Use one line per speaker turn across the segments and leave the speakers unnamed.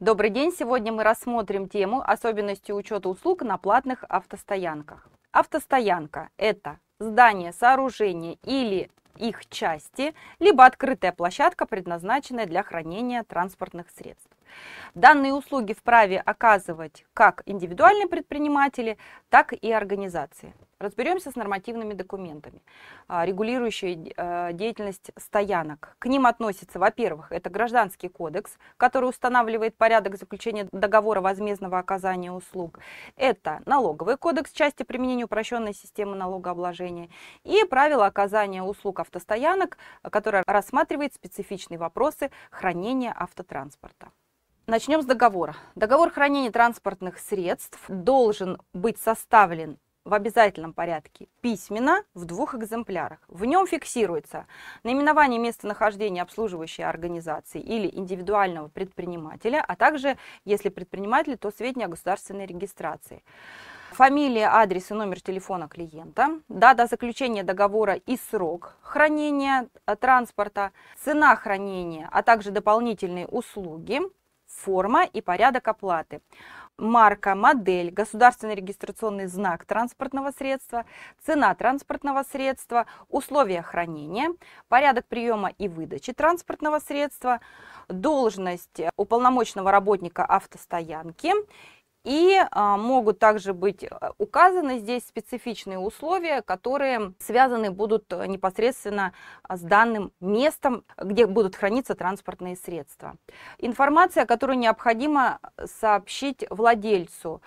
Добрый день! Сегодня мы рассмотрим тему особенности учета услуг на платных автостоянках. Автостоянка – это здание, сооружение или их части, либо открытая площадка, предназначенная для хранения транспортных средств. Данные услуги вправе оказывать как индивидуальные предприниматели, так и организации. Разберемся с нормативными документами, а, регулирующими э, деятельность стоянок. К ним относится, во-первых, это Гражданский кодекс, который устанавливает порядок заключения договора возмездного оказания услуг. Это Налоговый кодекс, части применения упрощенной системы налогообложения. И правила оказания услуг автостоянок, э, которое рассматривает специфичные вопросы хранения автотранспорта. Начнем с договора. Договор хранения транспортных средств должен быть составлен в обязательном порядке письменно в двух экземплярах. В нем фиксируется наименование местонахождения обслуживающей организации или индивидуального предпринимателя, а также, если предприниматель, то сведения о государственной регистрации. Фамилия, адрес и номер телефона клиента, дата заключения договора и срок хранения э, транспорта, цена хранения, а также дополнительные услуги, форма и порядок оплаты марка, модель, государственный регистрационный знак транспортного средства, цена транспортного средства, условия хранения, порядок приема и выдачи транспортного средства, должность э, уполномоченного работника автостоянки и а, могут также быть э, указаны здесь специфичные условия, которые связаны будут э, непосредственно а, с данным местом, где будут храниться транспортные средства. Информация, которую необходимо э, сообщить владельцу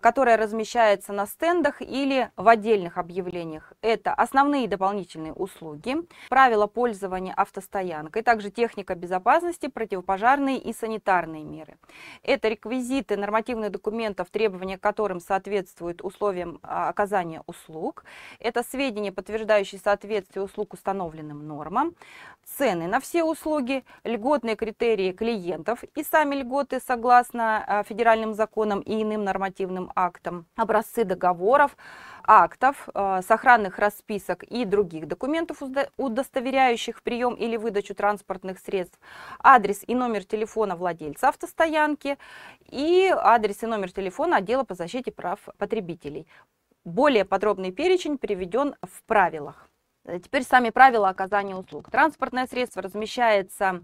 которая размещается на стендах или в отдельных объявлениях. Это основные дополнительные услуги, правила пользования автостоянкой, также техника безопасности, противопожарные и санитарные меры. Это реквизиты нормативных документов, требования к которым соответствуют условиям а, оказания услуг. Это сведения, подтверждающие соответствие услуг установленным нормам. Цены на все услуги, льготные критерии клиентов и сами льготы согласно а, федеральным законам и иным нормативным нормативным актом, образцы договоров, актов, э, сохранных расписок и других документов, удостоверяющих прием или выдачу транспортных средств, адрес и номер телефона владельца автостоянки и адрес и номер телефона отдела по защите прав потребителей. Более подробный перечень приведен в правилах. Э, теперь сами правила оказания услуг. Транспортное средство размещается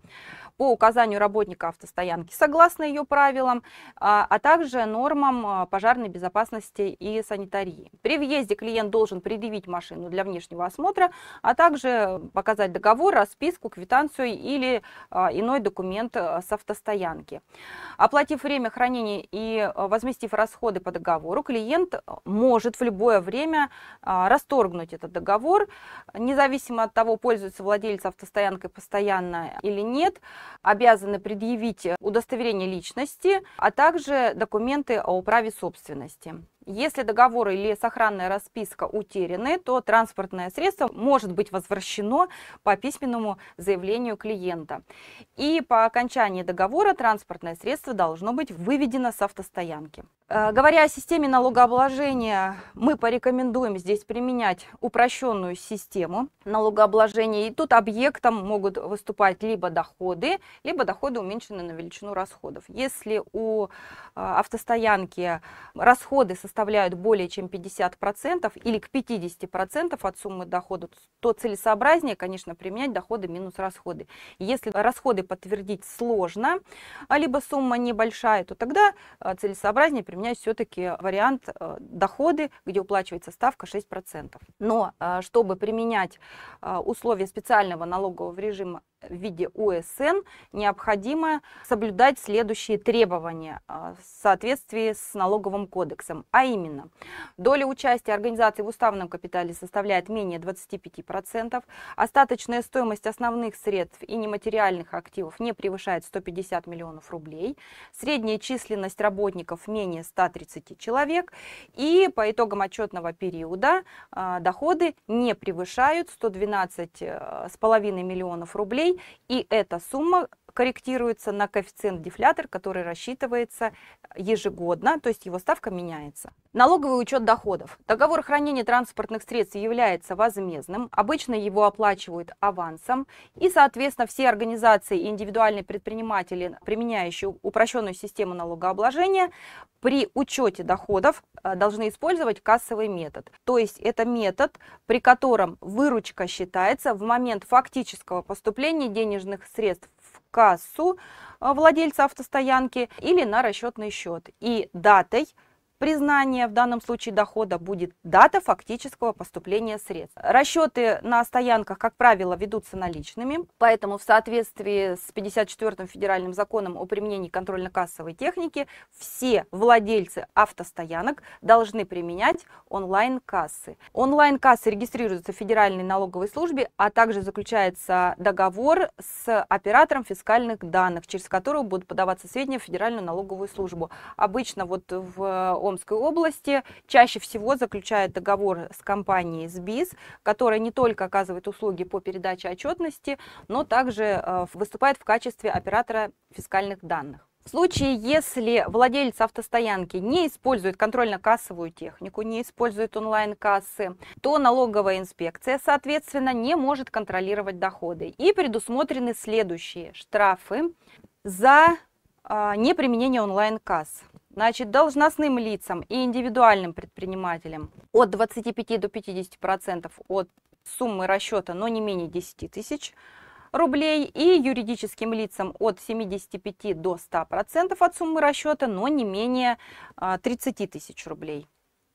по указанию работника автостоянки согласно ее правилам, а, а также нормам а, пожарной безопасности и санитарии. При въезде клиент должен предъявить машину для внешнего осмотра, а также показать договор, расписку, квитанцию или а, иной документ с автостоянки. Оплатив время хранения и возместив расходы по договору, клиент может в любое время расторгнуть этот договор, независимо от того, пользуется владелец автостоянкой постоянно или нет обязаны предъявить удостоверение личности, а также документы о праве собственности. Если договор или сохранная расписка утеряны, то транспортное средство может быть возвращено по письменному заявлению клиента. И по окончании договора транспортное средство должно быть выведено с автостоянки. Э, говоря о системе налогообложения, мы порекомендуем здесь применять упрощенную систему налогообложения. И тут объектом могут выступать либо доходы, либо доходы уменьшены на величину расходов. Если у э, автостоянки расходы составляют составляют более чем 50% или к 50% от суммы дохода, то целесообразнее, конечно, применять доходы минус расходы. Если расходы подтвердить сложно, а, либо сумма небольшая, то тогда а, целесообразнее применять все-таки вариант а, доходы, где уплачивается ставка 6%. Но чтобы применять условия специального налогового режима в виде УСН необходимо соблюдать следующие требования а, в соответствии с налоговым кодексом, а именно доля участия организации в уставном капитале составляет менее 25%, остаточная стоимость основных средств и нематериальных активов не превышает 150 миллионов рублей, средняя численность работников менее 130 человек и по итогам отчетного периода а, доходы не превышают 112,5 а, миллионов рублей рублей, и эта сумма корректируется на коэффициент дефлятор, который рассчитывается ежегодно, то есть его ставка меняется. Налоговый учет доходов. Договор хранения транспортных средств является возмездным, обычно его оплачивают авансом, и, соответственно, все организации и индивидуальные предприниматели, применяющие упрощенную систему налогообложения, при учете доходов э, должны использовать кассовый метод. То есть это метод, при котором выручка считается в момент фактического поступления поступлении денежных средств в кассу э, владельца автостоянки или на расчетный счет и датой – признания в данном случае дохода будет дата фактического поступления средств. Расчеты на стоянках, как правило, ведутся наличными, поэтому в соответствии с 54-м федеральным законом о применении контрольно-кассовой техники все владельцы автостоянок должны применять онлайн-кассы. Онлайн-кассы регистрируются в Федеральной налоговой службе, а также заключается договор с оператором фискальных данных, через которого будут подаваться сведения в Федеральную налоговую службу. Обычно вот в Омской области чаще всего заключает договор с компанией СБИС, которая не только оказывает услуги по передаче отчетности, но также э, выступает в качестве оператора фискальных данных. В случае, если владелец автостоянки не использует контрольно-кассовую технику, не использует онлайн-кассы, то налоговая инспекция, соответственно, не может контролировать доходы. И предусмотрены следующие штрафы за а, неприменение онлайн-касс значит, должностным лицам и индивидуальным предпринимателям от 25 до 50 процентов от суммы расчета, но не менее 10 тысяч рублей, и юридическим лицам от 75 до 100 процентов от суммы расчета, но не менее 30 а, тысяч рублей.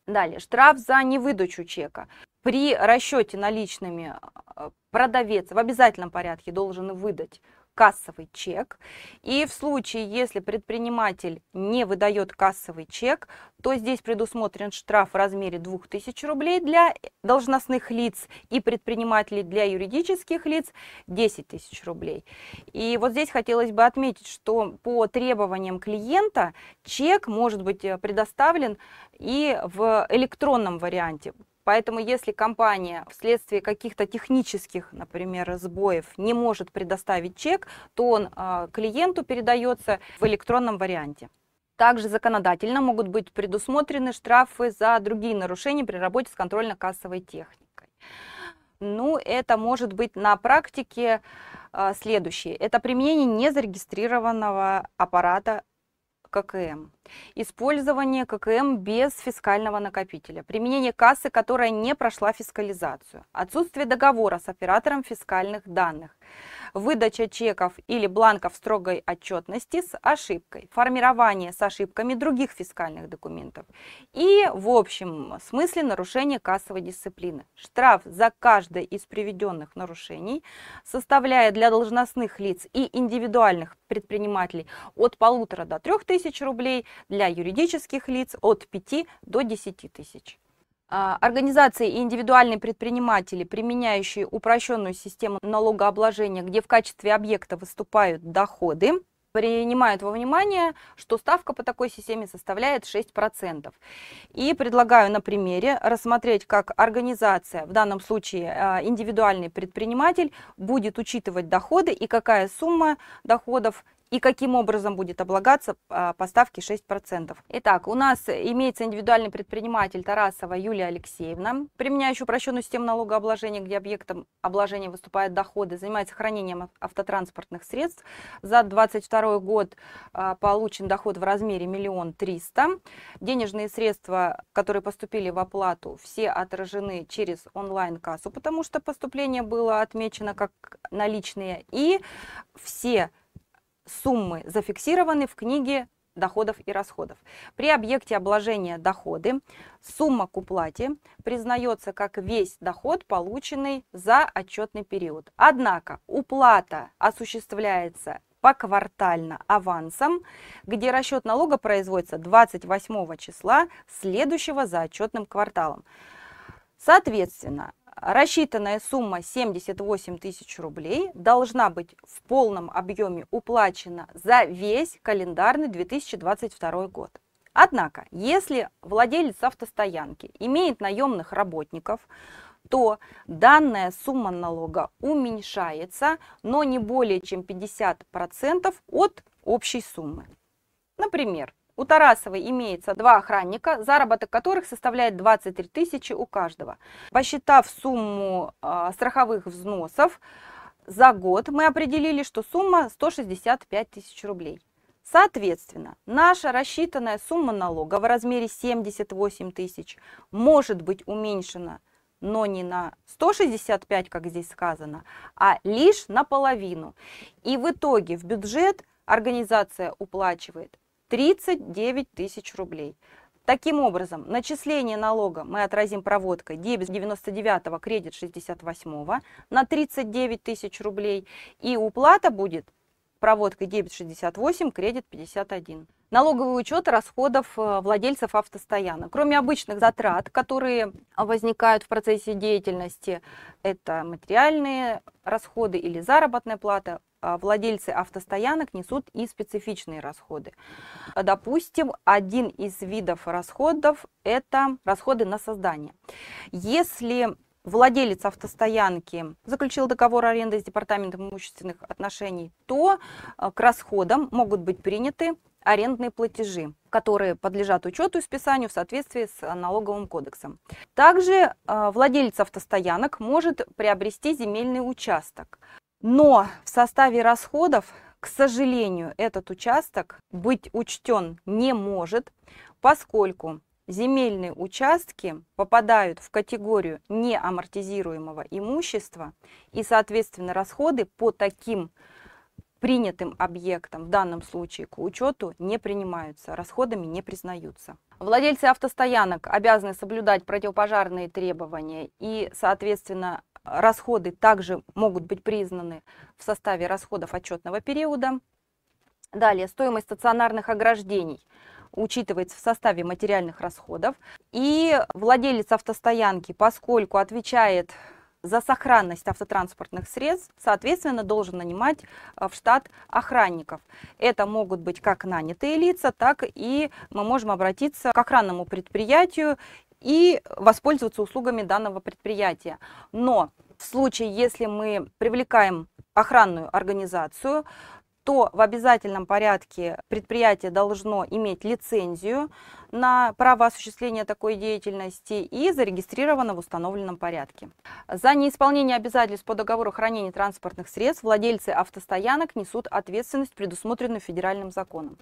Далее, штраф за невыдачу чека. При расчете наличными а, продавец в обязательном порядке должен выдать кассовый чек. И в случае, если предприниматель не выдает кассовый чек, то здесь предусмотрен штраф в размере 2000 рублей для должностных лиц и предпринимателей для юридических лиц 10 тысяч рублей. И вот здесь хотелось бы отметить, что по требованиям клиента чек может быть э, предоставлен и в электронном варианте. Поэтому если компания вследствие каких-то технических, например, сбоев не может предоставить чек, то он а, клиенту передается в электронном варианте. Также законодательно могут быть предусмотрены штрафы за другие нарушения при работе с контрольно-кассовой техникой. Ну, это может быть на практике а, следующее. Это применение незарегистрированного аппарата ККМ. Использование ККМ без фискального накопителя. Применение кассы, которая не прошла фискализацию. Отсутствие договора с оператором фискальных данных выдача чеков или бланков строгой отчетности с ошибкой, формирование с ошибками других фискальных документов и, в общем смысле, нарушение кассовой дисциплины. Штраф за каждое из приведенных нарушений составляет для должностных лиц и индивидуальных предпринимателей от полутора до трех тысяч рублей, для юридических лиц от 5 до 10 тысяч. А, организации и индивидуальные предприниматели, применяющие упрощенную систему налогообложения, где в качестве объекта выступают доходы, принимают во внимание, что ставка по такой системе составляет 6%. И предлагаю на примере рассмотреть, как организация, в данном случае а, индивидуальный предприниматель, будет учитывать доходы и какая сумма доходов и каким образом будет облагаться а, поставки ставке 6%. Итак, у нас имеется индивидуальный предприниматель Тарасова Юлия Алексеевна, применяющая упрощенную систему налогообложения, где объектом обложения выступают доходы, занимается хранением автотранспортных средств. За 2022 год а, получен доход в размере миллион триста. Денежные средства, которые поступили в оплату, все отражены через онлайн-кассу, потому что поступление было отмечено как наличные. И все суммы зафиксированы в книге доходов и расходов. При объекте обложения доходы сумма к уплате признается как весь доход, полученный за отчетный период. Однако уплата осуществляется поквартально авансом, где расчет налога производится 28 числа следующего за отчетным кварталом. Соответственно, Рассчитанная сумма 78 тысяч рублей должна быть в полном объеме уплачена за весь календарный 2022 год. Однако, если владелец автостоянки имеет наемных работников, то данная сумма налога уменьшается, но не более чем 50% от общей суммы. Например, у Тарасовой имеется два охранника, заработок которых составляет 23 тысячи у каждого. Посчитав сумму а, страховых взносов за год, мы определили, что сумма 165 тысяч рублей. Соответственно, наша рассчитанная сумма налога в размере 78 тысяч может быть уменьшена, но не на 165, как здесь сказано, а лишь наполовину. И в итоге в бюджет организация уплачивает 39 тысяч рублей. Таким образом, начисление налога мы отразим проводкой дебет 99 кредит 68 на 39 тысяч рублей. И уплата будет проводкой дебет 68, кредит 51 налоговый учет расходов э, владельцев автостоянок. Кроме обычных затрат, которые возникают в процессе деятельности, это материальные расходы или заработная плата, а владельцы автостоянок несут и специфичные расходы. Допустим, один из видов расходов – это расходы на создание. Если владелец автостоянки заключил договор аренды с Департаментом имущественных отношений, то э, к расходам могут быть приняты арендные платежи, которые подлежат учету и списанию в соответствии с э, налоговым кодексом. Также э, владелец автостоянок может приобрести земельный участок, но в составе расходов, к сожалению, этот участок быть учтен не может, поскольку земельные участки попадают в категорию неамортизируемого имущества и, соответственно, расходы по таким принятым объектом, в данном случае к учету, не принимаются, расходами не признаются. Владельцы автостоянок обязаны соблюдать противопожарные требования и, соответственно, расходы также могут быть признаны в составе расходов отчетного периода. Далее, стоимость стационарных ограждений учитывается в составе материальных расходов. И владелец автостоянки, поскольку отвечает за сохранность автотранспортных средств, соответственно, должен нанимать э, в штат охранников. Это могут быть как нанятые лица, так и мы можем обратиться к охранному предприятию и воспользоваться услугами данного предприятия. Но в случае, если мы привлекаем охранную организацию, то в обязательном порядке предприятие должно иметь лицензию на право осуществления такой деятельности и зарегистрировано в установленном порядке. За неисполнение обязательств по договору хранения транспортных средств владельцы автостоянок несут ответственность, предусмотренную федеральным законом.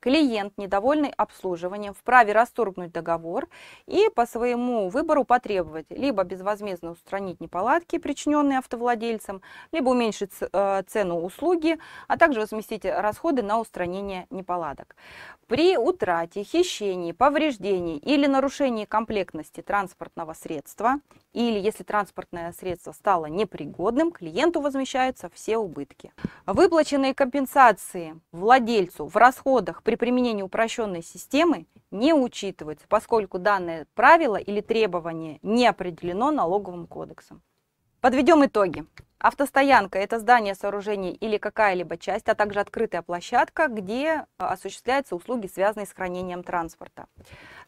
Клиент, недовольный обслуживанием, вправе расторгнуть договор и по своему выбору потребовать либо безвозмездно устранить неполадки, причиненные автовладельцам, либо уменьшить э, цену услуги, а также возместить расходы на устранение неполадок. При утрате, хищении, причине повреждений или нарушений комплектности транспортного средства, или если транспортное средство стало непригодным, клиенту возмещаются все убытки. Выплаченные компенсации владельцу в расходах при применении упрощенной системы не учитываются, поскольку данное правило или требование не определено налоговым кодексом. Подведем итоги. Автостоянка – это здание, сооружение или какая-либо часть, а также открытая площадка, где э, осуществляются услуги, связанные с хранением транспорта.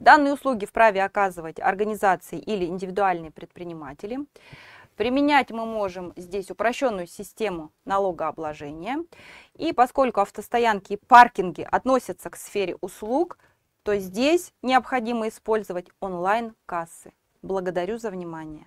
Данные услуги вправе оказывать организации или индивидуальные предприниматели. Применять мы можем здесь упрощенную систему налогообложения. И поскольку автостоянки и паркинги относятся к сфере услуг, то здесь необходимо использовать онлайн-кассы. Благодарю за внимание.